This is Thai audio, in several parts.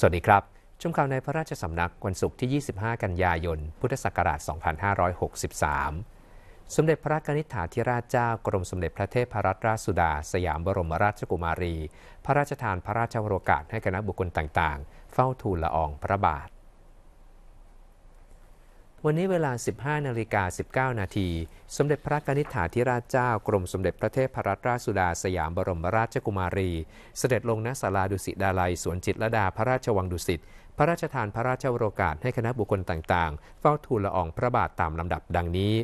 สวัสดีครับ ชมข่าวในพระราชสำนักวันศุกร์ที่ 25 กันยายน พุทธศักราช 2563 สมเด็จพระนิธิฐาธิราชเจ้ากรมสมเด็จพระเทพรัตนราชสุดา สยามบรมราชกุมารี พระราชทานพระราชวรกาศ ให้คณะบุคคลต่างๆ เฝ้าทูลละอองพระบาทวันนี้เวลา 15นาฬิกา19 นาที สมเด็จพระกนิษฐาธิราชเจ้ากรมสมเด็จพระเทพรัตนราชสุดาสยามบรมราชกุมารี เสด็จลงณศาลาดุสิตดาลัย สวนจิตรดาพระราชวังดุสิตพระราชทานพระราชโอรกาส ให้คณะบุคคลต่างๆ เฝ้าทูลละอองพระบาทตามลำดับดังนี้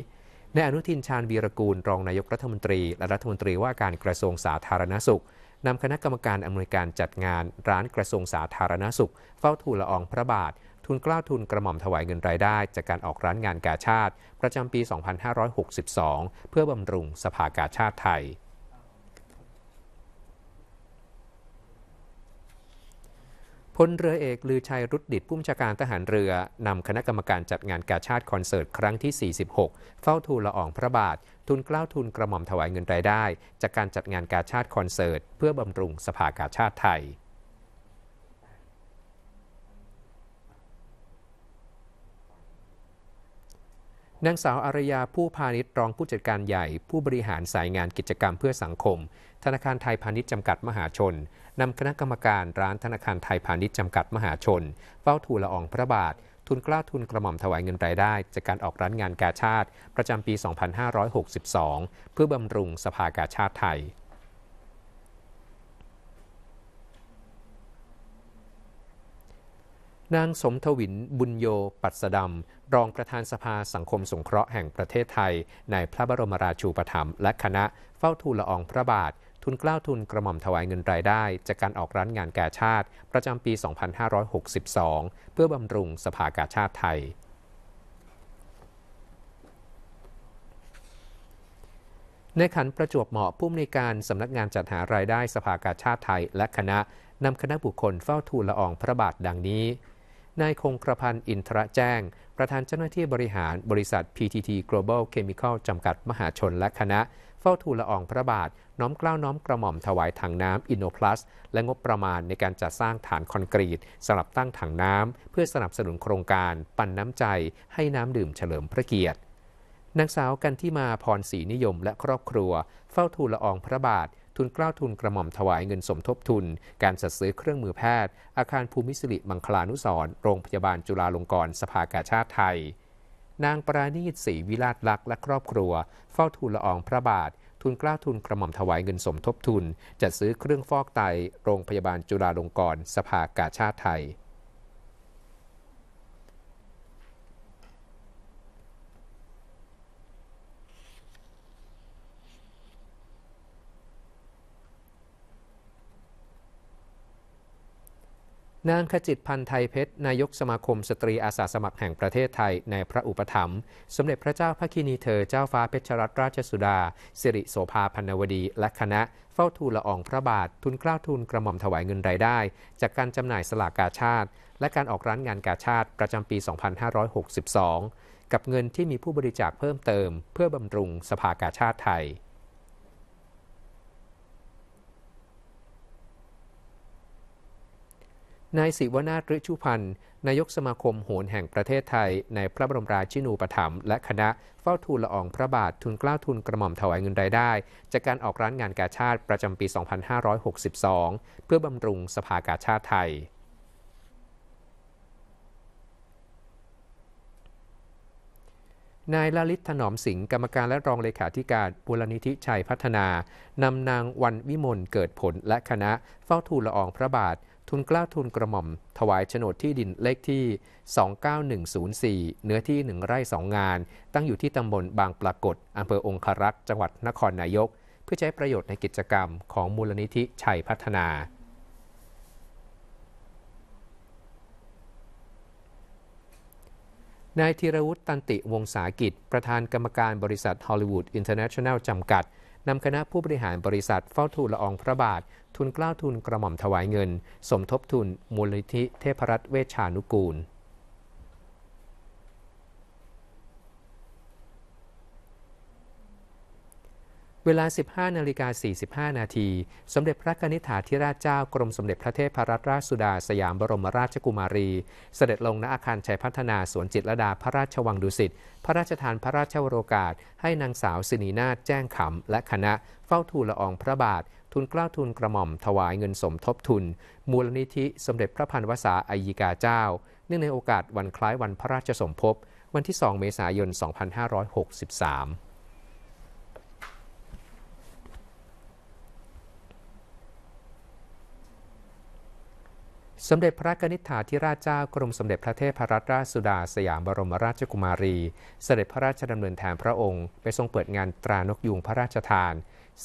ในอนุทินชาญวีรกูลรองนายกรัฐมนตรีและรัฐมนตรีว่าการกระทรวงสาธารณสุขนำคณะกรรมการอำนวยการจัดงาน ร้านกระทรวงสาธารณสุข เฝ้าทูลละอองพระบาททุนกล้าวทุนกระหม่อมถวายเงินรายได้จากการออกร้านงานกาชาติประจำปี 2562 เพื่อบำรุงสภากาชาติไทย พลเรือเอก ลือชัยรุดดิตผู้บัญชาการทหารเรือนำคณะกรรมการจัดงานกาชาติคอนเสิร์ตครั้งที่ 46 เฝ้าทูลละอองพระบาท ทุนกล้าวทุนกระหม่อมถวายเงินรายได้ จากการจัดงานกาชาติคอนเสิร์ต เพื่อบำรุงสภากาชาติไทยนางสาวอารยา ผู้พาณิชย์รองผู้จัดการใหญ่ ผู้บริหารสายงานกิจกรรมเพื่อสังคม ธนาคารไทยพาณิชย์จำกัดมหาชน นำ คณะกรรมการร้านธนาคารไทยพาณิชย์จำกัดมหาชน เฝ้าทูลละอองพระบาท ทุนกล้าทุนกระหม่อมถวายเงินราย ได้ จากการออกร้านงานกาชาติประจำปี 2562 เพื่อบำรุงสภากาชาติไทย นางสมทวินบุญโยปัสดำรอง ประธานสภาสังคมสงเคราะห์แห่งประเทศไทย ในพระบรมราชูปถัมภ์และคณะเฝ้าทูลละอองพระบาท ทุนกล้าวทุนกระหม่อมถวายเงินรายได้ จากการออกร้านงานกาชาติ ประจำปี 2562 เพื่อบำรุงสภากาชาติไทย ในขันประจวบเหมาะ ผู้มีนการสำนักงานจัดหารายได้สภากาชาติไทย และคณะนำคณะบุคคลเฝ้าทูลละอองพระบาทดังนี้ นายคงกระพันอินทระแจ้งประธานเจ้าหน้าที่บริหารบริษัท PTT Global Chemical จำกัดมหาชนและคณะ เฝ้าทูลละอองพระบาท น้อมเกล้าน้อมกระหม่อมถวายถังน้ำอินโนพลัสและงบประมาณในการจัดสร้างฐานคอนกรีตสำหรับตั้งถังน้ำ เพื่อสนับสนุนโครงการ ปันน้ำใจ ให้น้ำดื่มเฉลิมพระเกียรตินางสาวกันที่มาพรศรีนิยมและครอบครัว เฝ้าทูลละอองพระบาททุนกล้าวทุนกระหม่อมถวายเงินสมทบทุนการจัดซื้อเครื่องมือแพทย์อาคารภูมิสิริมังคลานุสรโรงพยาบาลจุฬาลงกรณ์สภากาชาติไทย นางปราณีตศรีวิลาศลักษ์และครอบครัวเฝ้าทูลละอองพระบาททุนกล้าวทุนกระหม่อมถวายเงินสมทบทุนจัดซื้อเครื่องฟอกไตโรงพยาบาลจุฬาลงกรณ์สภากาชาติไทยนางขจิตพันธ์ไทยเพชรนายกสมาคมสตรีอาสาสมัครแห่งประเทศไทยในพระอุปถัมภ์สมเด็จพระเจ้าพระคินีเธอเจ้าฟ้าเพชรรัตนราชสุดา สิริโสภาพันวดี และคณะเฝ้าทูลละอองพระบาททุนกล้าทุนกระหม่อมถวายเงินรายได้ จากการจำหน่ายสลากกาชาติ และการออกร้านงานกาชาติประจำปี 2562 กับเงินที่มีผู้บริจาคเพิ่มเติม เพื่อบำรุงสภากาชาติไทยนายศิวนาถฤชุพันธ์นายกสมาคมโหนแห่งประเทศไทย ในพระบรมราชินูปถัมภ์และคณะเฝ้าทูลละอองพระบาท ทุนกล้าทุนกระหม่อมถวายเงินรายได้ จากการออกร้านงานกาชาติประจำปี 2562 เพื่อบำรุงสภากาชาติไทยนายลลิตถนอมสิงห์กรรมการและรองเลขาธิการบูรณิธิชัยพัฒนา นำนางวันวิมลเกิดผลและคณะเฝ้าทูลละอองพระบาททุนกล้าทุนกระหม่อมถวายโฉนดที่ดินเลขที่ 29104 เนื้อที่ 1 ไร่2งาน ตั้งอยู่ที่ตำบลบางปรากฏอำเภอองครักษ์ จังหวัดนครนายก เพื่อใช้ประโยชน์ในกิจกรรมของมูลนิธิ ชัยพัฒนา นายธีรวุฒิ ตันติวงศากิจ ประธานกรรมการบริษัทฮอลลีวูดอินเตอร์เนชั่นแนลจำกัดนำคณะผู้บริหารบริษัทเฝ้าทูลละอองพระบาท ทุนกล้าวทุนกระหม่อมถวายเงิน สมทบทุนมูลนิธิเทพรัตน์เวชานุกูลเวลา 15 นาฬิกา 45 นาที สมเด็จพระนิธิาธิราชเจ้ากรมสมเด็จพระเทพรัตนราชสุดาสยามบรมราชกุมารี เสด็จลงณอาคารชัยพัฒนาสวนจิตรดาพระราชวังดุสิต พระราชทานพระราชวโรกาส ให้นางสาวสินีนาฏแจ้งขำและคณะ เฝ้าทูลละอองพระบาท ทุนกล้าทุนกระหม่อมถวายเงินสมทบทุน มูลนิธิสมเด็จพระพันวษาอายิกาเจ้า เนื่องในโอกาสวันคล้ายวันพระราชสมภพ วันที่ 2 เมษายน 2563สมเด็จพระนิษฐาธิราชเจ้ากรมสมเด็จพระเทพรัตนราชสุดาสยามบรมราชกุมารี เสด็จพระราชดำเนินแทนพระองค์ไปทรงเปิดงานตรานกยุงพระราชทาน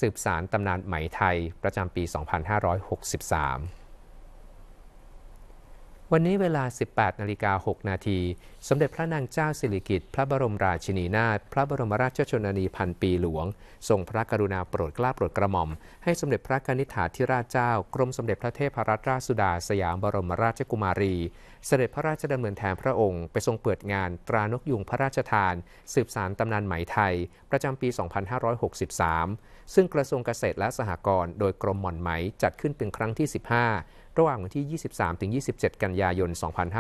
สืบสารตำนานไหมไทยประจำปี 2563วันนี้เวลา 18 นาฬิกา 6 นาที สมเด็จพระนางเจ้าสิริกิติ์ พระบรมราชินีนาถ พระบรมราชชนนีพันปีหลวงทรงพระกรุณาโปรดเกล้าโปรดกระหม่อม ให้สมเด็จพระกนิษฐาธิราชเจ้า กรมสมเด็จพระเทพรัตนราชสุดาสยามบรมราชกุมารี เสด็จพระราชดำเนินแทนพระองค์ ไปทรงเปิดงานตรานกยุงพระราชทาน สืบสารตำนานไหมไทย ประจำปี 2563 ซึ่งกระทรวงเกษตรและสหกรณ์โดยกรมหม่อนไหมจัดขึ้นเป็นครั้งที่ 15ระหว่างวันที่ 23 27 กันยายน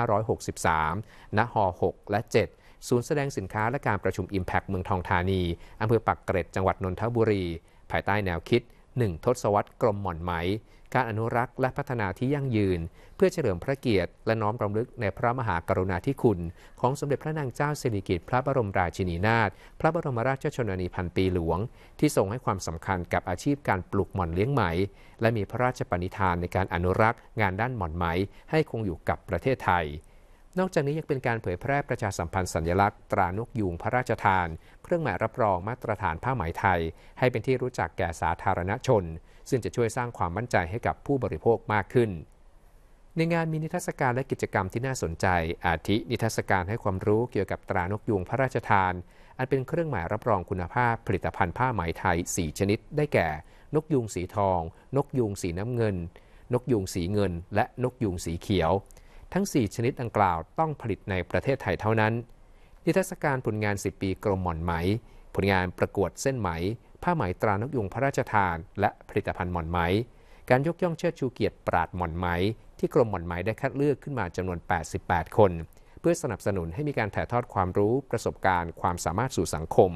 2563ณหอ6และ 7 ศูนย์แสดงสินค้าและการประชุม Impact เมืองทองธานีอำเภอปักเกร็ดจังหวัดนนทบุรี ภายใต้แนวคิด 1 ทศวรรษกรมหม่อนไหมการอนุรักษ์และพัฒนาที่ยั่งยืน เพื่อเฉลิมพระเกียรติและน้อมรำลึกในพระมหากรุณาธิคุณของสมเด็จพระนางเจ้าสิริกิติ์พระบรมราชินีนาถพระบรมราชชนนีพันปีหลวง ที่ทรงให้ความสำคัญกับอาชีพการปลูกหม่อนเลี้ยงไหมและมีพระราชปณิธานในการอนุรักษ์งานด้านหม่อนไหมให้คงอยู่กับประเทศไทย นอกจากนี้ยังเป็นการเผยแพร่ประชาสัมพันธ์สัญลักษณ์ตรานกยูงพระราชทาน เครื่องหมายรับรองมาตรฐานผ้าไหมไทย ให้เป็นที่รู้จักแก่สาธารณชนซึ่งจะช่วยสร้างความมั่นใจให้กับผู้บริโภคมากขึ้น ในงานมีนิทรรศการและกิจกรรมที่น่าสนใจ อาทินิทรรศการให้ความรู้เกี่ยวกับตรานกยูงพระราชทาน อันเป็นเครื่องหมายรับรองคุณภาพ ผลิตภัณฑ์ผ้าไหมไทย 4 ชนิด ได้แก่ นกยูงสีทอง นกยูงสีน้ำเงิน นกยูงสีเงิน และนกยูงสีเขียว ทั้ง 4 ชนิดดังกล่าวต้องผลิตในประเทศไทยเท่านั้น นิทรรศการผลงาน 10 ปีกรมหม่อนไหม ผลงานประกวดเส้นไหมผ้าไหมตรานกยุงพระราชทานและผลิตภัณฑ์หมอนไหม การยกย่องเชิดชูเกียรติปราดหมอนไหม ที่กรมหมอนไหมได้คัดเลือกขึ้นมาจำนวน 88 คน เพื่อสนับสนุนให้มีการถ่ายทอดความรู้ประสบการณ์ ความสามารถสู่สังคม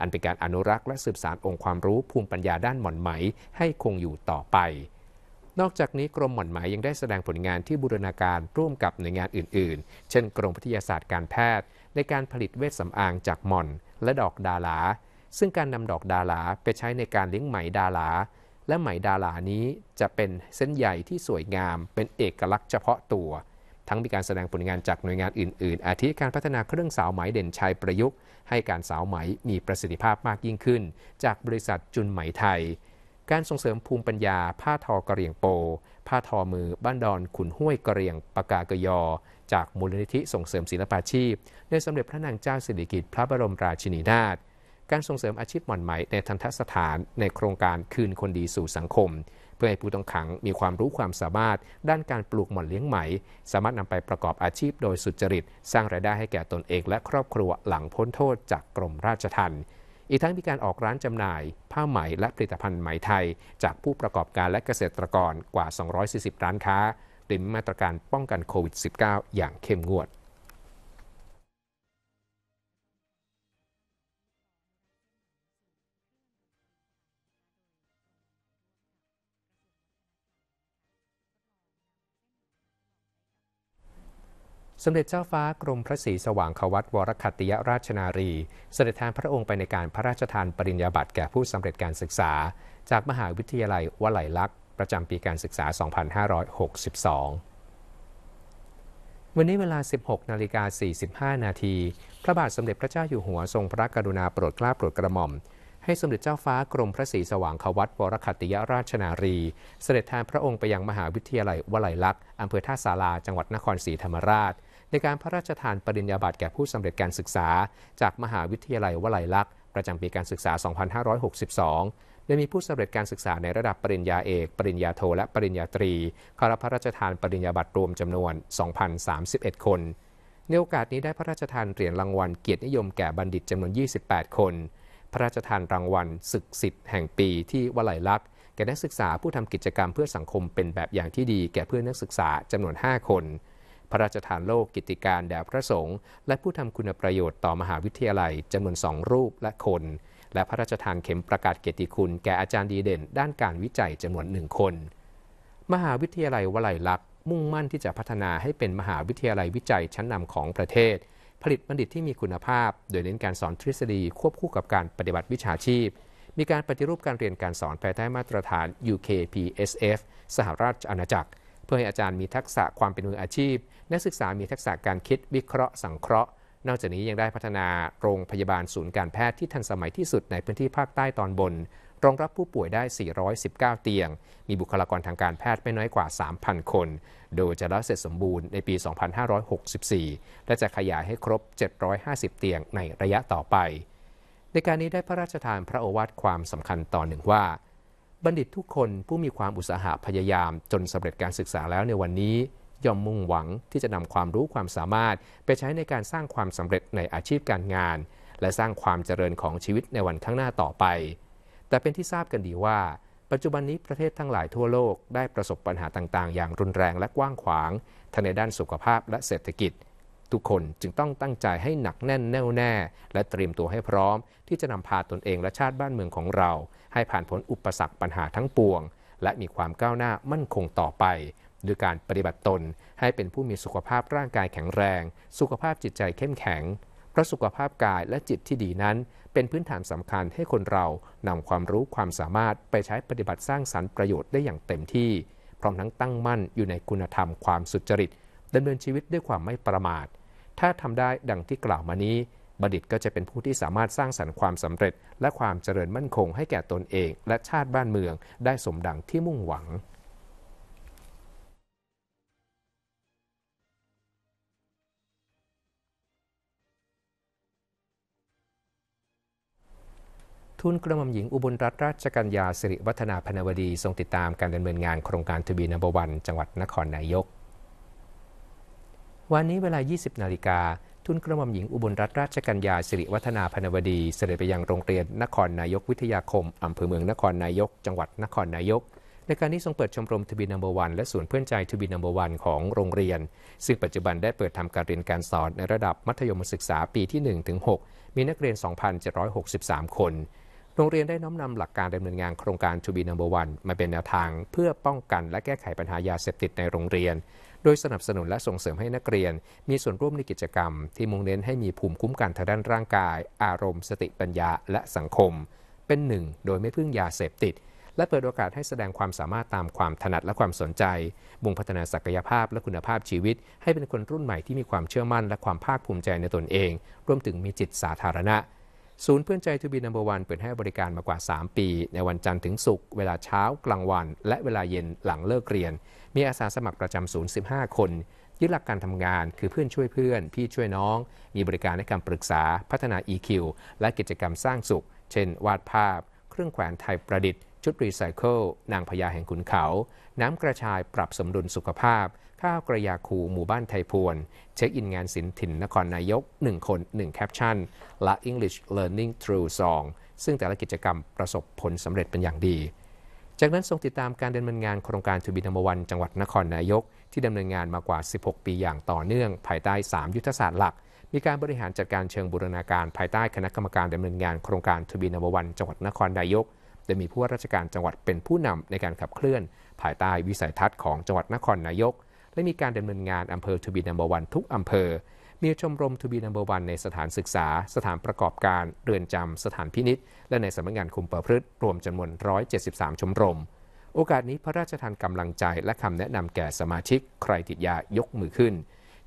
อันเป็นการอนุรักษ์และสืบสานองค์ความรู้ภูมิปัญญาด้านหมอนไหมให้คงอยู่ต่อไป นอกจากนี้กรมหม่อนไหมยังได้แสดงผลงานที่บูรณาการร่วมกับหน่วยงานอื่นๆ เช่น กรมพิทยาศาสตร์การแพทย์ ในการผลิตเวชสำอางจากหม่อนและดอกดาราซึ่งการนำดอกดาราไปใช้ในการเลี้ยงไหมดาราและไหมดารานี้จะเป็นเส้นใยที่สวยงามเป็นเอกลักษณ์เฉพาะตัว ทั้งมีการแสดงผลงานจากหน่วยงานอื่นๆ อาทิการพัฒนาเครื่องสาวไหมเด่นชัยประยุกต์ ให้การสาวไหมมีประสิทธิภาพมากยิ่งขึ้น จากบริษัทจุนไหมไทย การส่งเสริมภูมิปัญญา ผ้าทอกระเรียงโป ผ้าทอมือ บ้านดอนขุนห้วยกระเรียงปากากยอจากมูลนิธิส่งเสริมศิลปาชีพในสมเด็จพระนางเจ้าสิริกิติ์พระบรมราชินีนาถการส่งเสริมอาชีพหม่อนไหมในทันทสถานในโครงการคืนคนดีสู่สังคม เพื่อให้ผู้ต้องขังมีความรู้ความสามารถด้านการปลูกหม่อนเลี้ยงไหม สามารถนำไปประกอบอาชีพโดยสุจริต สร้างรายได้ให้แก่ตนเองและครอบครัวหลังพ้นโทษจากกรมราชทัณฑ์อีกทั้งมีการออกร้านจำหน่าย ผ้าไหมและผลิตภัณฑ์ไหมไทย จากผู้ประกอบการและเกษตรกรกว่า 240 ร้านค้าโดมมาตรการป้องกันโควิด -19 อย่างเข้มงวดสมเด็จเจ้าฟ้า กรมพระศรีสว่างควัตวรคัตติยราชนารี เสด็จแทนพระองค์ไปในการพระราชทาน ปริญญาบัตรแก่ผู้สำเร็จการศึกษา จากมหาวิทยาลัยวลัยลักษณ์ ประจำปีการศึกษา 2562 วันนี้เวลา 16นาฬิกา45 นาที พระบาทสมเด็จพระเจ้าอยู่หัวทรงพระกรุณาโปรดเกล้าโปรดกระหม่อม ให้สมเด็จเจ้าฟ้ากรมพระศรีสว่างควัตวรคัติยราชนารี เสด็จแทนพระองค์ไปยังมหาวิทยาลัยวลัยลักษณ์อำเภอท่าศาลาจังหวัดนครศรีธรรมราชในการพระราชทานปริญญาบัตรแก่ผู้สำเร็จการศึกษา จากมหาวิทยาลัยวลัยลักษณ์ประจาปีการศึกษา 2562โดยมีผู้สำเร็จการศึกษาในระดับปริญญาเอก ปริญญาโท และปริญญาตรีเข้ารับพระราชทานปริญญาบัตรรวมจำนวน2,031 คน ในโอกาสนี้ได้พระราชทานเหรียญรางวัลเกียรตินิยมแก่บัณฑิตจำนวน 28 คน พระราชทานรางวัลศึกสิทธิ์แห่งปีที่วลัยลักษณ์แก่นักศึกษาผู้ทำกิจกรรมเพื่อสังคมเป็นแบบอย่างที่ดี แก่เพื่อนนักศึกษาจำนวน 5 คนพระราชทานโลกกิติการแด่พระสงฆ์และผู้ทำคุณประโยชน์ต่อมหาวิทยาลัยจำนวนสองรูปและคน และพระราชทานเข็มประกาศเกียรติคุณ แก่อาจารย์ดีเด่น ด้านการวิจัยจำนวนหนึ่งคน มหาวิทยาลัยวลัยลักษณ์มุ่งมั่นที่จะพัฒนาให้เป็นมหาวิทยาลัยวิจัยชั้นนำของประเทศ ผลิตบัณฑิตที่มีคุณภาพโดยเน้นการสอนทฤษฎีควบคู่กับการปฏิบัติวิชาชีพ มีการปฏิรูปการเรียนการสอนภายใต้มาตรฐาน UKPSF สหราชอาณาจักรพื่อให้อาจารย์มีทักษะความเป็นมืออาชีพ นักศึกษามีทักษะการคิดวิเคราะห์สังเคราะห์ นอกจากนี้ยังได้พัฒนาโรงพยาบาลศูนย์การแพทย์ที่ทันสมัยที่สุดในพื้นที่ภาคใต้ตอนบน รองรับผู้ป่วยได้ 419 เตียง มีบุคลากรทางการแพทย์ไม่น้อยกว่า 3,000 คน โดยจะแล้วเสร็จสมบูรณ์ในปี 2564 และจะขยายให้ครบ 750 เตียงในระยะต่อไป ในการนี้ได้พระราชทานพระโอวาทความสำคัญต่อหนึ่งว่าบัณฑิตทุกคนผู้มีความอุตสาหะพยายาม จนสำเร็จการศึกษาแล้วในวันนี้ ย่อมมุ่งหวังที่จะนำความรู้ความสามารถ ไปใช้ในการสร้างความสำเร็จในอาชีพการงาน และสร้างความเจริญของชีวิตในวันข้างหน้าต่อไป แต่เป็นที่ทราบกันดีว่า ปัจจุบันนี้ประเทศทั้งหลายทั่วโลก ได้ประสบปัญหาต่าง ๆ อย่างรุนแรงและกว้างขวางทั้งในด้านสุขภาพและเศรษฐกิจ ทุกคนจึงต้องตั้งใจให้หนักแน่น แน่วแน่และเตรียมตัวให้พร้อม ที่จะนำพาตนเองและชาติบ้านเมืองของเราให้ผ่านพ้นอุปสรรคปัญหาทั้งปวง และมีความก้าวหน้ามั่นคงต่อไปด้วยการปฏิบัติตนให้เป็นผู้มีสุขภาพร่างกายแข็งแรง สุขภาพจิตใจเข้มแข็ง เพราะสุขภาพกายและจิตที่ดีนั้น เป็นพื้นฐานสำคัญให้คนเรานำความรู้ความสามารถไปใช้ปฏิบัติสร้างสรรค์ประโยชน์ได้อย่างเต็มที่ พร้อมทั้งตั้งมั่นอยู่ในคุณธรรมความสุจริตดำเนินชีวิตด้วยความไม่ประมาท ถ้าทำได้ดังที่กล่าวมานี้บัณฑิตก็จะเป็นผู้ที่สามารถสร้างสรรค์ความสำเร็จ และความเจริญมั่นคงให้แก่ตนเองและชาติบ้านเมืองได้สมดังที่มุ่งหวัง ทุนกระหม่อมหญิงอุบลรัตนราชกัญญาสิริวัฒนาพนวดีทรงติดตามการดำเนินงานโครงการทวีนบวัน จังหวัดนครนายก วันนี้เวลา 20 นาฬิกาทุนกระหม่อมหญิงอุบลรัตนราชกัญญาสิริวัฒนาพนวดี เสด็จไปยังโรงเรียนนครนายกวิทยาคม อำเภอเมืองนครนายก จังหวัดนครนายก ในการนี้ทรงเปิดชมรมทบีนัมเบอร์วันและศูนย์เพื่อนใจทบีนัมเบอร์วันของโรงเรียน ซึ่งปัจจุบันได้เปิดทำการเรียนการสอนในระดับมัธยมศึกษาปีที่1ถึง6มีนักเรียน 2,763 คน โรงเรียนได้น้อมนำหลักการดำเนินงานโครงการทบีนัมเบอร์วันมาเป็นแนวทางเพื่อป้องกันและแก้ไขปัญหายาเสพติดในโรงเรียนโดยสนับสนุนและส่งเสริมให้นักเรียน มีส่วนร่วมในกิจกรรม ที่มุ่งเน้นให้มีภูมิคุ้มกันทางด้านร่างกาย อารมณ์ สติปัญญา และสังคม เป็นหนึ่งโดยไม่พึ่งยาเสพติด และเปิดโอกาสให้แสดงความสามารถตามความถนัดและความสนใจ มุ่งพัฒนาศักยภาพและคุณภาพชีวิต ให้เป็นคนรุ่นใหม่ที่มีความเชื่อมั่นและความภาคภูมิใจในตนเอง รวมถึงมีจิตสาธารณะศูนย์เพื่อนใจทูบีนัมเบอร์วันเปิดให้บริการมากว่า 3 ปี ในวันจันทร์ถึงศุกร์เวลาเช้ากลางวัน และเวลาเย็นหลังเลิกเรียน มีอาสาสมัครประจำศูนย์15 คนยึดหลักการทำงานคือเพื่อนช่วยเพื่อน พี่ช่วยน้อง มีบริการในการปรึกษาพัฒนา EQ และกิจกรรมสร้างสุข เช่นวาดภาพ เครื่องแขวนไทยประดิษฐ์ชุดรีไซเคิลนางพญาแห่งขุนเขา น้ำกระชายปรับสมดุลสุขภาพ ข้าวกระยาคูหมู่บ้านไทยพวน เช็คอินงานศิลป์ถิ่นนครนายก 1 คน 1 แคปชั่น และ English Learning Through Song ซึ่งแต่ละกิจกรรมประสบผลสำเร็จเป็นอย่างดี จากนั้นทรงติดตามการดำเนินงานโครงการทูบินมวันจังหวัดนครนายก ที่ดำเนินงานมากว่า 16 ปีอย่างต่อเนื่อง ภายใต้ 3 ยุทธศาสตร์หลัก มีการบริหารจัดการเชิงบูรณาการภายใต้คณะกรรมการดำเนินงานโครงการทูบีนมวันจังหวัดนครนายกโดยมีผู้ว่าราชการจังหวัดเป็นผู้นำในการขับเคลื่อนภายใต้วิสัยทัศน์ของจังหวัดนครนายก และมีการดำเนินงานอำเภอทูบีนัมเบอร์วันทุกอำเภอ มีชมรมทูบีนัมเบอร์วันในสถานศึกษา สถานประกอบการเรือนจำสถานพินิษและในสำนักงานคุมประพฤติรวมจำนวน 173 ชมรม โอกาสนี้พระราชทานกำลังใจและคำแนะนำแก่สมาชิกใครติดยายกมือขึ้น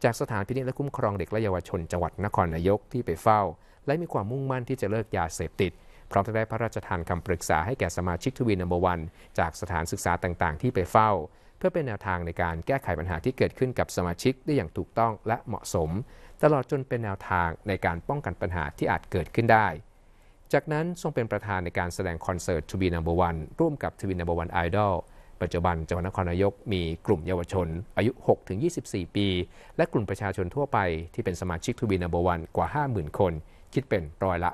จากสถานพินิจและคุ้มครองเด็กและเยาวชนจังหวัดนครนายกที่ไปเฝ้า และมีความมุ่งมั่นที่จะเลิกยาเสพติดพร้อมทั้งได้พระราชทานคำปรึกษาให้แก่สมาชิกทวีนัมเบอร์วันจากสถานศึกษาต่างๆ ที่ไปเฝ้า เพื่อเป็นแนวทางในการแก้ไขปัญหาที่เกิดขึ้นกับสมาชิกได้อย่างถูกต้องและเหมาะสม ตลอดจนเป็นแนวทางในการป้องกันปัญหาที่อาจเกิดขึ้นได้ จากนั้นทรงเป็นประธานในการแสดงคอนเสิร์ตทวีนัมเบอร์วันร่วมกับทวีนัมเบอร์วันไอดอลปัจจุบันจังหวัดนครนายก มีกลุ่มเยาวชน อายุ6-24 ปี และกลุ่มประชาชนทั่วไปที่เป็นสมาชิกทวีนัมเบอร์วันกว่า 50,000 คนคิดเป็นร้อยละ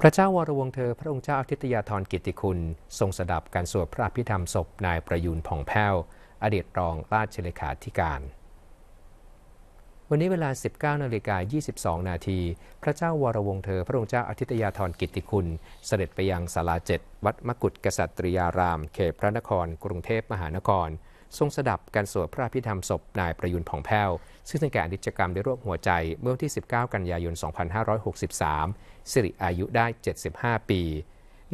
พระเจ้าวรวงเธอพระองค์เจ้าอทิตยาธรกิติคุณ ทรงสดับการสวดพระพิธรรมศพนายประยูนผ่องแผ้วอดีตรองราชเลขาธิการ วันนี้เวลา 19นาฬิกา22นาทีพระเจ้าวรวงเธอพระองค์เจ้าอาทิตยาธรกิติคุณ เสด็จไปยังศาลาเจ็ดวัดมกุฏกษัตริยาราม เขตพระนคร กรุงเทพมหานคร ทรงสดับการสวดพระพิธรรมศพนายประยุนผ่องแผ้วซึ่งเป็นการกิจกรรมได้รวบหัวใจเมื่อวันที่ 19 กันยายน 2563สิริอายุได้ 75 ปี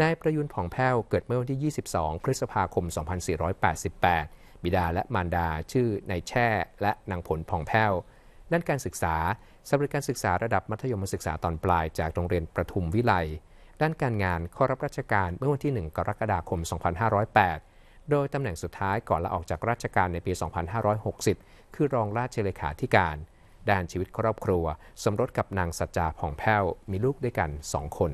นายประยุนผ่องแผ้ว เกิดเมื่อวันที่ 22 พฤษภาคม 2488 บิดาและมารดา ชื่อนายแช่ และนางผลผ่องแผ้ว ด้านการศึกษาสำเร็จการศึกษาระดับมัธยมศึกษาตอนปลายจากโรงเรียนประทุมวิไลด้านการงานเข้ารับราชการเมื่อวันที่ 1 กรกฎาคม 2508 โดยตำแหน่งสุดท้ายก่อนลาออกจากราชการในปี 2560 คือรองราชเลขาธิการด้านชีวิตครอบครัว สมรสกับนางสัจจาผ่องแผ้ว มีลูกด้วยกันสองคน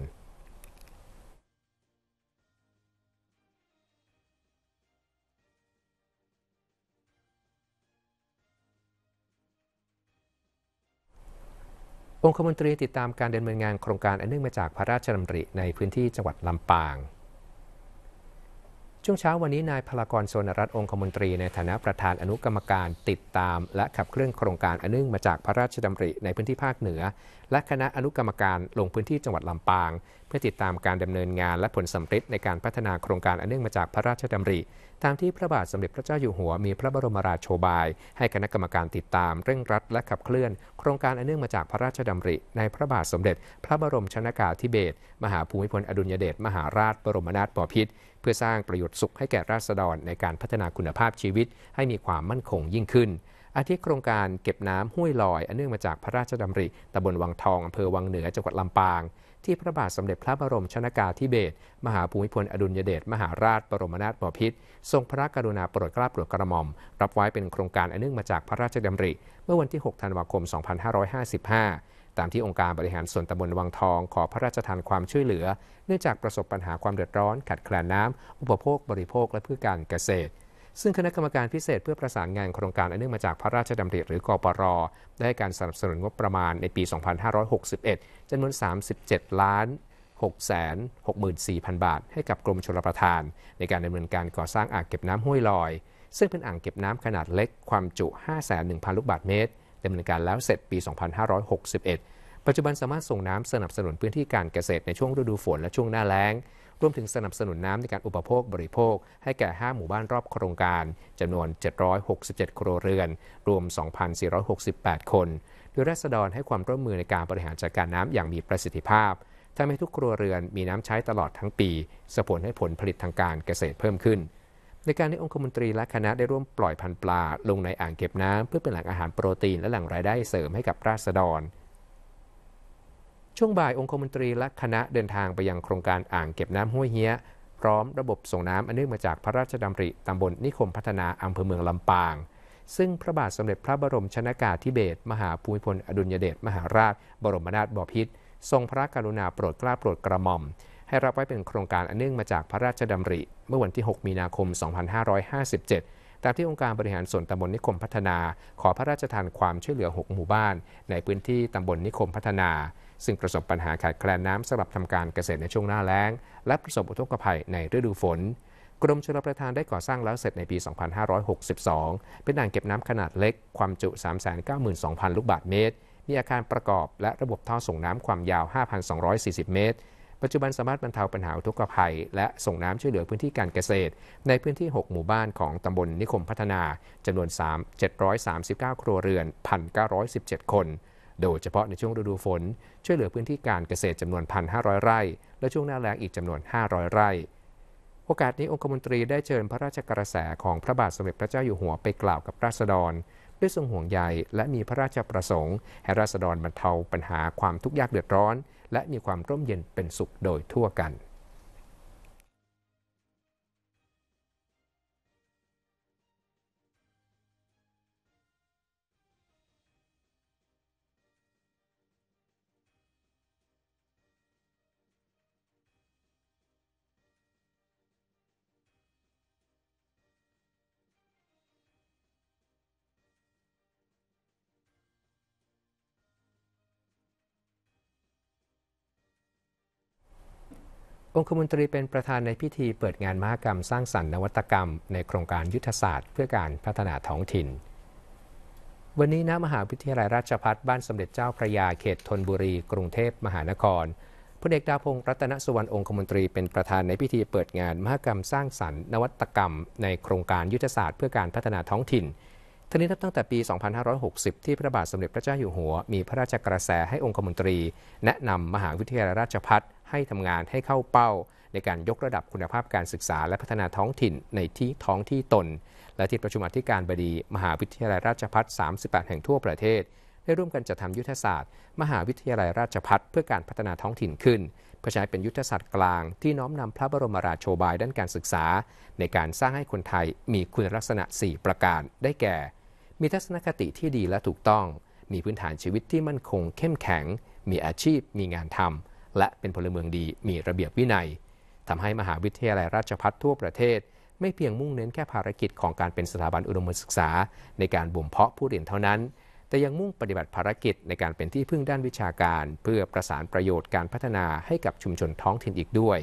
องคมนตรีติดตามการดนเืินงานโครงการอันเนื่องมาจากพระราชดำริในพื้นที่จังหวัดลำปางช่วงเช้าวันนี้นายพลากรโซนรัตนองคมนตรีในฐานะประธานอนุกรรมการติดตามและขับเคลื่อนโครงการอนึ่งมาจากพระราชดำริในพื้นที่ภาคเหนือ และคณะอนุกรรมการลงพื้นที่จังหวัดลำปาง เพื่อติดตามการดำเนินงานและผลสัมฤทธิ์ในการพัฒนาโครงการอนึ่งมาจากพระราชดำริตามที่พระบาทสมเด็จพระเจ้าอยู่หัวมีพระบรมราชโชบายให้คณะกรรมการติดตามเร่งรัดและขับเคลื่อน โครงการอันเนื่องมาจากพระราชดำริ ในพระบาทสมเด็จ พระบรมชนากาธิเบศรมหาภูมิพลอดุลยเดชมหาราชบรมนาถบพิตรเพื่อสร้างประโยชน์สุขให้แก่ราษฎรในการพัฒนาคุณภาพชีวิต ให้มีความมั่นคงยิ่งขึ้น อาทิโครงการเก็บน้ำห้วยลอย อันเนื่องมาจากพระราชดำริตำบลวังทองอำเภอวังเหนือจังหวัดลำปางที่พระบาทสมเด็จพระบรมชนากาธิเบศรมหาภูมิพลอดุลยเดชมหาราชบรมนาถบพิตรทรงพระกรุณาโปรดเกล้าโปรดกระหม่อม รับไว้เป็นโครงการอันเนื่องมาจากพระราชดำริ เมื่อวันที่ 6 ธันวาคม 2555 ตามที่องค์การบริหารส่วนตำบลวังทองขอพระราชทานความช่วยเหลือเนื่องจากประสบปัญหาความเดือดร้อนขัดแคลนน้ำอุปโภค บริโภคและพืชการเกษตรซึ่งคณะกรรมการพิเศษเพื่อประสานงานโครงการอันเนื่องมาจากพระราชดำริหรือกอปรได้การสนับสนุนงบประมาณในปี 2561 จำนวน 37ล้าน664,000 บาทให้กับกรมชลประทาน ในการดำเนินการก่อสร้างอ่างเก็บน้ำห้วยลอย ซึ่งเป็นอ่างเก็บน้ำขนาดเล็กความจุ 5 1 0 0 0 ลูกบาทเมตรดำเนินการแล้วเสร็จปี 2561 ปัจจุบันสามารถส่งน้ำสนับสนุนพื้นที่การเกษตรในช่วงฤดูฝนและช่วงหน้าแล้งรวมถึงสนับสนุนน้ำในการอุปโภคบริโภค ให้แก่ 5 หมู่บ้านรอบโครงการจำนวน 767 ครัวเรือน รวม 2,468 คน โดยรัษฎรให้ความร่วมมือในการบริหารจัดการน้ำอย่างมีประสิทธิภาพ ทำให้ทุกครัวเรือนมีน้ำใช้ตลอดทั้งปีสผลให้ผลผลิตทางการเกษตรเพิ่มขึ้น ในการที่องคมนตรีและคณะได้ร่วมปล่อยพันธุ์ปลาลงในอ่างเก็บน้ำเพื่อเป็นแหล่งอาหารโปรตีนและแหล่งรายได้เสริมให้กับราษฎรช่วงบ่ายองคมนตรีและคณะเดินทางไปยังโครงการอ่างเก็บน้ำห้วยเฮียพร้อมระบบส่งน้ำอันเนื่องมาจากพระราชดำริตำบลนิคมพัฒนาอำเภอเมืองลำปาง ซึ่งพระบาทสมเด็จพระบรมชนากาธิเบศรมหาภูมิพลอดุลยเดชมหาราช บรมนาถบพิตรทรงพระกรุณาโปรดเกล้าโปรดกระหม่อม ให้รับไว้เป็นโครงการอันเนื่องมาจากพระราชดำริเมื่อวันที่ 6 มีนาคม 2557 ตามที่องค์การบริหารส่วนตำบลนิคมพัฒนา ขอพระราชทานความช่วยเหลือ 6 หมู่บ้าน ในพื้นที่ตำบลนิคมพัฒนาซึ่งประสบปัญหาขาดแคลนน้ำสำหรับทำการเกษตรในช่วงหน้าแล้ง และประสบอุทกภัยในฤดูฝน กรมชลประทานได้ก่อสร้างแล้วเสร็จในปี 2562 เป็นอ่างเก็บน้ำขนาดเล็กความจุ 392,000 ลูกบาทเมตร มีอาคารประกอบและระบบท่อส่งน้ำความยาว 5,240 เมตร ปัจจุบันสามารถบรรเทาปัญหาอุทกภัยและส่งน้ำช่วยเหลือพื้นที่การเกษตรในพื้นที่ 6 หมู่บ้านของตำบลนิคมพัฒนาจำนวน 3 739 ครัวเรือน 1,917 คนโดยเฉพาะในช่วงฤดูฝนช่วยเหลือพื้นที่การเกษตรจำนวน 1,500 ไร่และช่วงหน้าแล้งอีกจำนวน 500 ไร่ โอกาสนี้องคมนตรีได้เชิญพระราชกระแสของพระบาทสมเด็จพระเจ้าอยู่หัวไปกล่าวกับราษฎร ด้วยทรงห่วงใยและมีพระราชประสงค์ ให้ราษฎรบรรเทาปัญหาความทุกข์ยากเดือดร้อน และมีความร่มเย็นเป็นสุขโดยทั่วกันองคมนตรีเป็นประธานในพิธีเปิดงานมหกรรมสร้างสรรค์นวัตกรรมในโครงการยุทธศาสตร์เพื่อการพัฒนาท้องถิ่น วันนี้ณมหาวิทยาลัยราชพัฒบ้านสมเด็จเจ้าพระยาเขตธนบุรี กรุงเทพมหานคร พลเอกดาวพงศ์รัตนสุวรรณองคมนตรีเป็นประธานในพิธีเปิดงานมหกรรมสร้างสรรค์ นวัตกรรม ในโครงการยุทธศาสตร์เพื่อการพัฒนาท้องถิ่นทั้นี้นับตั้งแต่ปี 2560 ที่พระบาทสมเด็จพระเจ้าอยู่หัวมีพระราชกระแสให้องคมนตรี แนะนำมหาวิทยาลัยราชพัฒให้ทำงานให้เข้าเป้า ในการยกระดับคุณภาพการศึกษาและพัฒนาท้องถิ่นในที่ท้องที่ตน และที่ประชุมอธิการบดีมหาวิทยาลัยราชพัฏ38 แห่งทั่วประเทศได้ร่วมกันจัดทำยุทธศาสตร์มหาวิทยาลัยราชพัฒเพื่อการพัฒนาท้องถิ่นขึ้น เพื่อใช้เป็นยุทธศาสตร์กลางที่น้อมนำพระบรมราชโชบายด้านการศึกษา ในการสร้างให้คนไทยมีคุณลักษณะ 4 ประการ ได้แก่ มีทัศนคติที่ดีและถูกต้อง มีพื้นฐานชีวิตที่มั่นคง เข้มแข็ง มีอาชีพมีงานทำและเป็นพลเมืองดีมีระเบียบวินัย ทำให้มหาวิทยาลัยราชพัฒทั่วประเทศไม่เพียงมุ่งเน้นแค่ภารกิจของการเป็นสถาบันอุดมศึกษา ในการบ่มเพาะผู้เรียนเท่านั้น แต่ยังมุ่งปฏิบัติภารกิจในการเป็นที่พึ่งด้านวิชาการ เพื่อประสานประโยชน์การพัฒนาให้กับชุมชนท้องถิ่นอีกด้วย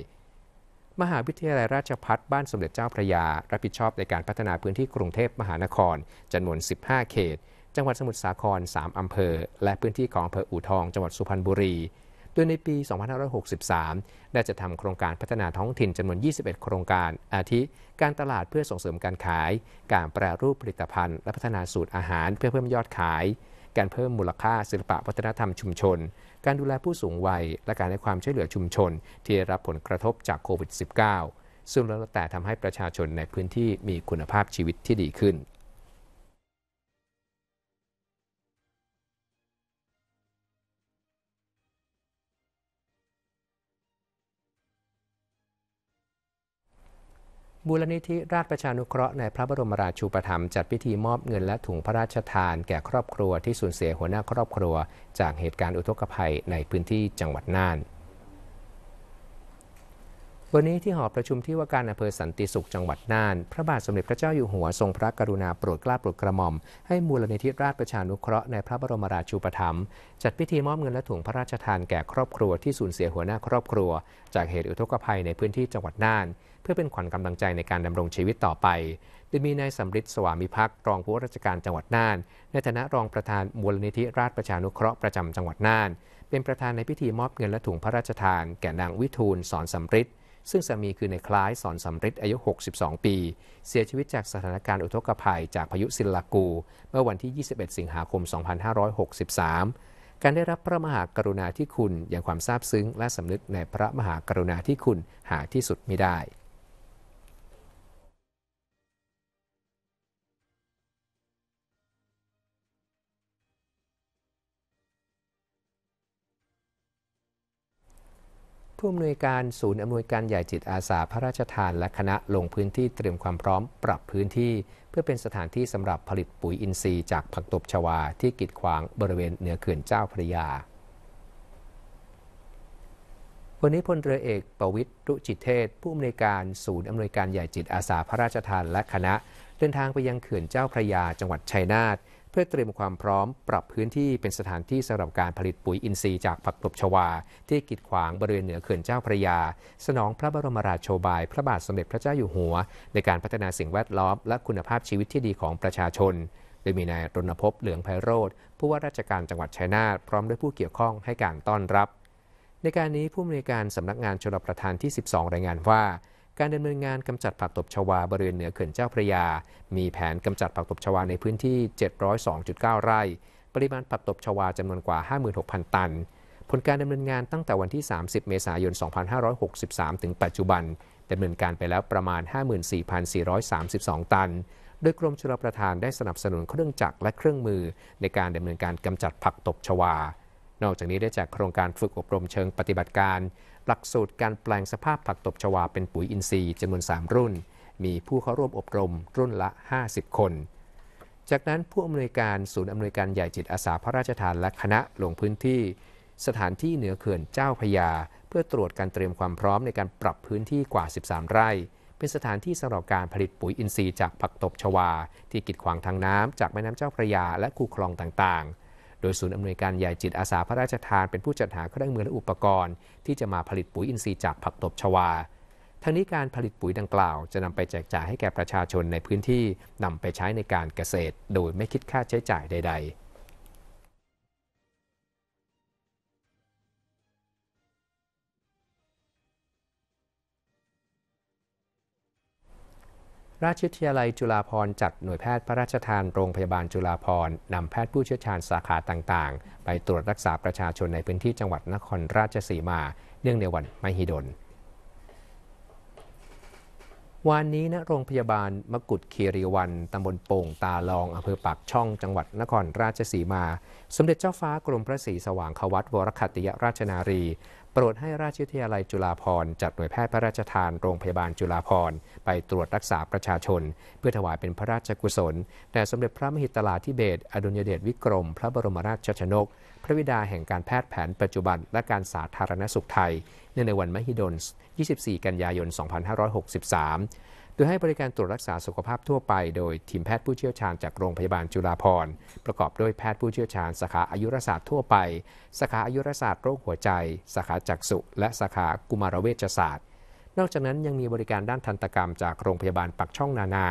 มหาวิทยาลัยราชพัฒบ้านสมเด็จเจ้าพระยารับผิดชอบในการพัฒนาพื้นที่กรุงเทพมหานครจำนวน 15 เขต จังหวัดสมุทรสาคร 3อำเภอ และพื้นที่ของอำเภออู่ทองจังหวัดสุพรรณบุรีโดยในปี 2563 ได้จะทำโครงการพัฒนาท้องถิ่นจำนวน 21 โครงการอาทิ การตลาดเพื่อส่งเสริมการขาย การแปรรูปผลิตภัณฑ์และพัฒนาสูตรอาหารเพื่อเพิ่มยอดขาย การเพิ่มมูลค่าศิลปะวัฒนธรรมชุมชน การดูแลผู้สูงวัยและการให้ความช่วยเหลือชุมชนที่ได้รับผลกระทบจากโควิด -19 ซึ่งแล้วแต่ทำให้ประชาชนในพื้นที่มีคุณภาพชีวิตที่ดีขึ้นบูรนิธิราชประชานุเคราะห์ในพระบรมราชูปถัมภ์จัดพิธีมอบเงินและถุงพระราชทานแก่ครอบครัวที่สูญเสียหัวหน้าครอบครัวจากเหตุการณ์อุทกภัยในพื้นที่จังหวัดน่านวันนี้ที่หอประชุมที่ว่าการอำเภอสันติสุขจังหวัดน่าน พระบาทสมเด็จพระเจ้าอยู่หัวทรงพระกรุณาโปรดเกล้าโปรดกระหม่อมให้มูลนิธิราชประชานุเคราะห์ในพระบรมราชูปถัมภ์จัดพิธีมอบเงินและถุงพระราชทานแก่ครอบครัวที่สูญเสียหัวหน้าครอบครัว จากเหตุอุทกภัยในพื้นที่จังหวัดน่าน เพื่อเป็นขวัญกำลังใจในการดำรงชีวิตต่อไป โดยมีนายสำริดสวามิภักดิ์รองผู้ว่าราชการจังหวัดน่าน ในฐานะรองประธานมูลนิธิราชประชานุเคราะห์ประจำจังหวัดน่าน เป็นประธานในพิธีมอบเงินและถุงพระราชทานแก่นางวิทูลสอนสำริดซึ่งสามีคือในคล้ายสอนสำริดอายุ 62 ปี เสียชีวิตจากสถานการณ์อุทกภัยจากพายุศิลากู เมื่อวันที่ 21 สิงหาคม 2563 การได้รับพระมหากรุณาธิคุณอย่างความซาบซึ้งและสำนึกในพระมหากรุณาธิคุณหาที่สุดไม่ได้ผู้อำนวยการศูนย์อำนวยการใหญ่จิตอาสาพระราชทานและคณะลงพื้นที่เตรียมความพร้อมปรับพื้นที่เพื่อเป็นสถานที่สำหรับผลิตปุ๋ยอินทรีย์จากผักตบชวา ที่กีดขวางบริเวณเหนือเขื่อนเจ้าพระยา วันนี้พลเรือเอกประวิตรรุจิตเทศ ผู้อำนวยการศูนย์อำนวยการใหญ่จิตอาสาพระราชทานและคณะเดินทางไปยังเขื่อนเจ้าพระยาจังหวัดชัยนาทพื่อเตรียมความพร้อมปรับพื้นที่เป็นสถานที่สำหรับการผลิตปุ๋ยอินทรีย์จากผักตบชวาที่กีดขวางบริเวณเหนือเขื่อนเจ้าพระยา สนองพระบรมราชโชบายพระบาทสมเด็จพระเจ้าอยู่หัวในการพัฒนาสิ่งแวดล้อมและคุณภาพชีวิตที่ดีของประชาชน โดยมีนายรณพเหลืองไพโรธผู้ว่าราชการจังหวัดชัยนาทพร้อมด้วยผู้เกี่ยวข้องให้การต้อนรับ ในการนี้ผู้มำนวยการสำนักงานชลประทานที่ 12 รายงานว่าการดำเนินงานกำจัดผักตบชวาบริเวณเหนือเขื่อนเจ้าพระยา มีแผนกำจัดผักตบชวาในพื้นที่ 702.9 ไร่ ปริมาณผักตบชวาจำนวนกว่า 56,000 ตัน ผลการดำเนินงานตั้งแต่วันที่ 30 เมษายน 2563 ถึงปัจจุบันดำเนินการไปแล้วประมาณ 54,432 ตัน โดยกรมชลประทานได้สนับสนุนเครื่องจักรและเครื่องมือในการดำเนินการกำจัดผักตบชวานอกจากนี้ได้จากโครงการฝึกอบรมเชิงปฏิบัติการ หลักสูตรการแปลงสภาพผักตบชวาเป็นปุ๋ยอินทรีย์จำนวน 3 รุ่น มีผู้เข้าร่วมอบรมรุ่นละ 50 คน จากนั้นผู้อำนวยการศูนย์อำนวยการใหญ่จิตอาสาพระราชทานและคณะลงพื้นที่สถานที่เหนือเขื่อนเจ้าพยา เพื่อตรวจการเตรียมความพร้อมในการปรับพื้นที่กว่า 13 ไร่ เป็นสถานที่สำหรับการผลิตปุ๋ยอินทรีย์จากผักตบชวา ที่กิดขวางทางน้ำจากแม่น้ำเจ้าพระยาและคูคลองต่างๆดยศูนย์อำนวยการใหญ่จิตอาสาพระราชทานเป็นผู้จัดหาเครื่องมือและอุปกรณ์ ที่จะมาผลิตปุ๋ยอินทรีย์จากผักตบชวา ทั้งนี้การผลิตปุ๋ยดังกล่าวจะนำไปแจกจ่ายให้แก่ประชาชนในพื้นที่นำไปใช้ในการเกษตร โดยไม่คิดค่าใช้จ่ายใดๆราชวิทยาลัยจุฬาภรจัดหน่วยแพทย์พระราชทานโรงพยาบาลจุฬาภรนำแพทย์ผู้เชี่ยวชาญสาขาต่างๆ ไปตรวจรักษาประชาชนในพื้นที่จังหวัดนครราชสีมา เนื่องในวันมหิดล วันนี้ณนะโรงพยาบาล มกุฎคีรีวันตำบลโป่งตาลองอำเภอปากช่องจังหวัดนครราชสีมา สมเด็จเจ้าฟ้ากรมพระศรีสว่างควัตวรคัตติยราชนารีโปรดให้ราชวิทยาลัยจุฬาภร์จัดหน่วยแพทย์พระราชทานโรงพยาบาลจุฬาภร์ไปตรวจรักษาประชาชน เพื่อถวายเป็นพระราชกุศลแด่สมเด็จพระมหิตลาธิเบศอดุญเดชวิกรมพระบรมราชชนก พระวิดาแห่งการแพทย์แผน ปัจจุบัน และการสาธารณสุขไทยเนื่องในวันมหิดล 24 กันยายน 2563โดยให้บริการตรวจรักษาสุขภาพทั่วไปโดย ทีมแพทย์ผู้เชี่ยวชาญ จากโรงพยาบาลจุฬาภรณ์ประกอบด้วยแพทย์ผู้เชี่ยวชาญสาขาอายุรศาสตร์ทั่วไปสาขาอายุรศาสตร์โรคหัวใจสาขาจักษุและสาขากุมารเวชศาสตร์ นอกจากนั้นยังมีบริการด้านทันตกรรมจากโรงพยาบาลปักช่องนานา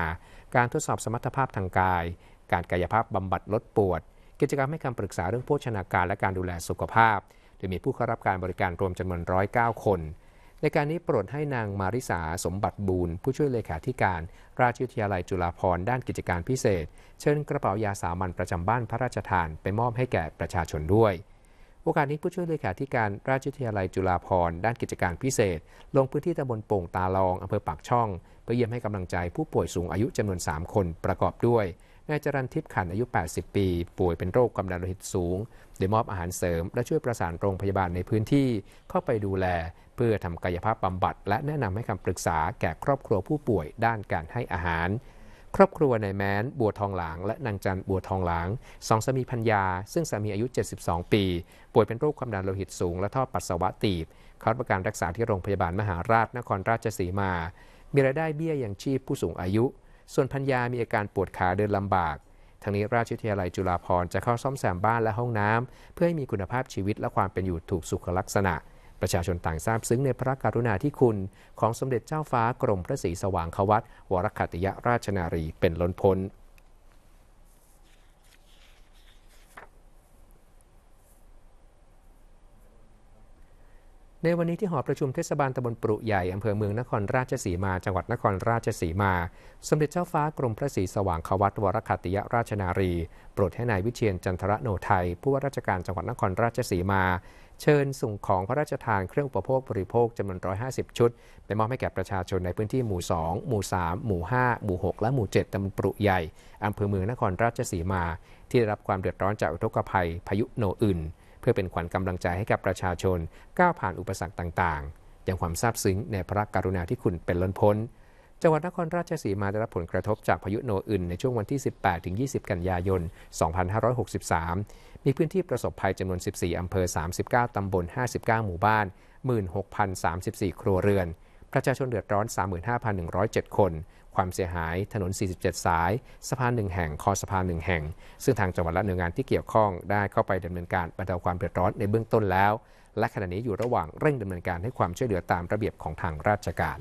การทดสอบสมรรถภาพทางกาย การกายภาพบำบัดลดปวด กิจกรรมให้คำปรึกษาเรื่องโภชนาการและการดูแลสุขภาพ โดยมีผู้เข้ารับการบริการรวมจำนวน109คนในการนี้โปรดให้นางมาริสาสมบัติบูรณ์ผู้ช่วยเลขาธิการราชวิทยาลัยจุฬาภรณ์ด้านกิจการพิเศษ เชิญกระเป๋ายาสามัญประจำบ้านพระราชทานไปมอบให้แก่ประชาชนด้วย โอกาสนี้ผู้ช่วยเลขาธิการราชวิทยาลัย จุฬาภรณ์ด้านกิจการพิเศษ ลงพื้นที่ตำบลโป่งตาลองอำเภอปากช่อง เพื่อเยี่ยมให้กำลังใจผู้ป่วยสูงอายุจำนวน3คนประกอบด้วยนายจรันทิพย์ขันอายุ 80 ปี ป่วยเป็นโรคความดันโลหิตสูงได้มอบอาหารเสริมและช่วยประสานโรงพยาบาลในพื้นที่เข้าไปดูแลเพื่อทำกายภาพบำบัดและแนะนำให้คำปรึกษาแก่ครอบครัวผู้ป่วยด้านการให้อาหาร ครอบครัวนายแม้นบัวทองหลางและนางจันบัวทองหลางสองสามีพัญญา ซึ่งสามีอายุ 72 ปี ป่วยเป็นโรคความดันโลหิตสูงและท่อปัสสาวะตีบเข้ารับการรักษาที่โรงพยาบาลมหาราชนครราชสีมา มีรายได้เบี้ยยังชีพผู้สูงอายุ ส่วนพัญญามีอาการปวดขาเดินลำบากทางนี้ราชวิทยาลัยจุฬาภรณ์จะเข้าซ่อมแซมบ้านและห้องน้ำ เพื่อให้มีคุณภาพชีวิตและความเป็นอยู่ถูกสุขลักษณะประชาชนต่างทราบซึ้งในพระกรุณาธิคุณของสมเด็จเจ้าฟ้ากรมพระศรีสว่างควัตวรคัติยราชนารีเป็นล้นพ้น ในวันนี้ที่หอประชุมเทศบาลตำบลปรุใหญ่ อำเภอเมืองนครราชสีมา จังหวัดนครราชสีมา สมเด็จเจ้าฟ้า กรมพระศรีสว่างควัตวรคัติยราชนารี โปรดให้นายวิเชียนจันทระโนไทยผู้ว่าราชการจังหวัดนครราชสีมาเชิญส่งของพระราชทานเครื่องอุปโภคบริโภคจำนวน 150 ชุด ไปมอบให้แก่ประชาชนในพื้นที่ หมู่ 2 หมู่ 3 หมู่ 5 หมู่ 6 และหมู่ 7ตำบลปรุใหญ่อำเภอเมืองนครราชสีมา ที่ได้รับความเดือดร้อนจากอุทกภัยพายุโนอื่น เพื่อเป็นขวัญกำลังใจให้กับประชาชนก้าวผ่านอุปสรรคต่าง ๆ อย่างความซาบซึ้งในพระกรุณาที่คุณเป็นล้นพ้นจังหวัดนครราชสีมาได้รับผลกระทบจากพายุโนอึนในช่วงวันที่ 18 ถึง 20 กันยายน 2563 มีพื้นที่ประสบภัยจำนวน 14 อำเภอ 39 ตำบล 59 หมู่บ้าน 16,034 ครัวเรือน ประชาชนเดือดร้อน 35,107 คน ความเสียหาย ถนน 47 สายสะพานหนึ่งแห่ง คอสะพานหนึ่งแห่ง ซึ่งทางจังหวัดและหน่วยงานที่เกี่ยวข้องได้เข้าไปดำเนินการบรรเทาความเดือดร้อนในเบื้องต้นแล้ว และขณะนี้อยู่ระหว่างเร่งดำเนินการให้ความช่วยเหลือตามระเบียบของทางราชการ